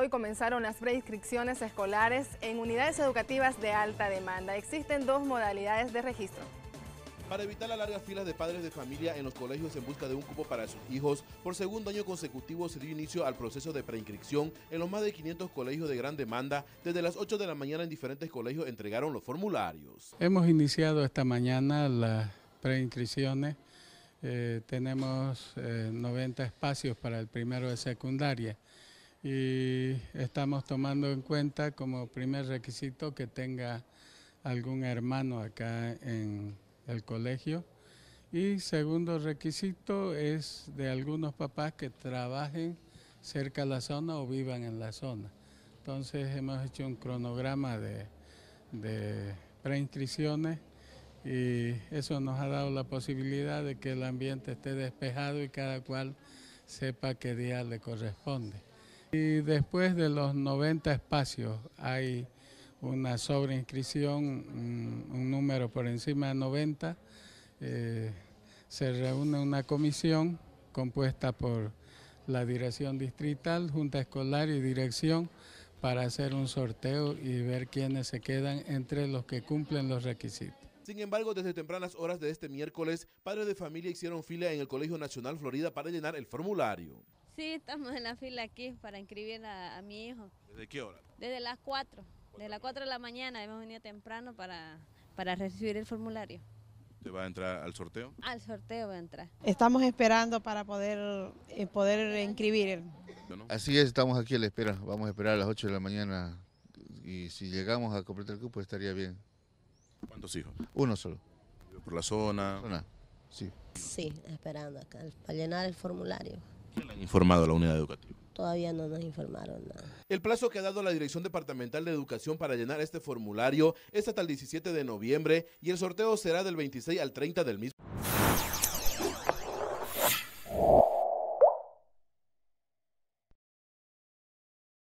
Hoy comenzaron las preinscripciones escolares en unidades educativas de alta demanda. Existen dos modalidades de registro. Para evitar las largas filas de padres de familia en los colegios en busca de un cupo para sus hijos, por segundo año consecutivo se dio inicio al proceso de preinscripción en los más de 500 colegios de gran demanda. Desde las 8 de la mañana en diferentes colegios entregaron los formularios. Hemos iniciado esta mañana las preinscripciones. Eh, tenemos 90 eh, espacios para el primero de secundaria y estamos tomando en cuenta como primer requisito que tenga algún hermano acá en el colegio. Y segundo requisito es de algunos papás que trabajen cerca de la zona o vivan en la zona. Entonces hemos hecho un cronograma de, de preinscripciones y eso nos ha dado la posibilidad de que el ambiente esté despejado y cada cual sepa qué día le corresponde. Y después de los 90 espacios hay una sobreinscripción, mm, un número por encima de 90. Eh, se reúne una comisión compuesta por la dirección distrital, junta escolar y dirección para hacer un sorteo y ver quiénes se quedan entre los que cumplen los requisitos. Sin embargo, desde tempranas horas de este miércoles, padres de familia hicieron fila en el Colegio Nacional Florida para llenar el formulario. Sí, estamos en la fila aquí para inscribir a, mi hijo. ¿Desde qué hora? Desde las 4, desde las 4 de la mañana, hemos venido temprano para, para recibir el formulario. ¿Usted va a entrar al sorteo? Al sorteo va a entrar. Estamos esperando para poder, eh, poder inscribir. Así es, estamos aquí a la espera. Vamos a esperar a las 8 de la mañana y si llegamos a completar el cupo estaría bien. ¿Cuántos hijos? Uno solo. ¿Por la zona? La zona, sí. Sí, esperando acá para llenar el formulario han informado la unidad educativa? Todavía no nos informaron nada. El plazo que ha dado la Dirección Departamental de Educación para llenar este formulario es hasta el 17 de noviembre y el sorteo será del 26 al 30 del mismo.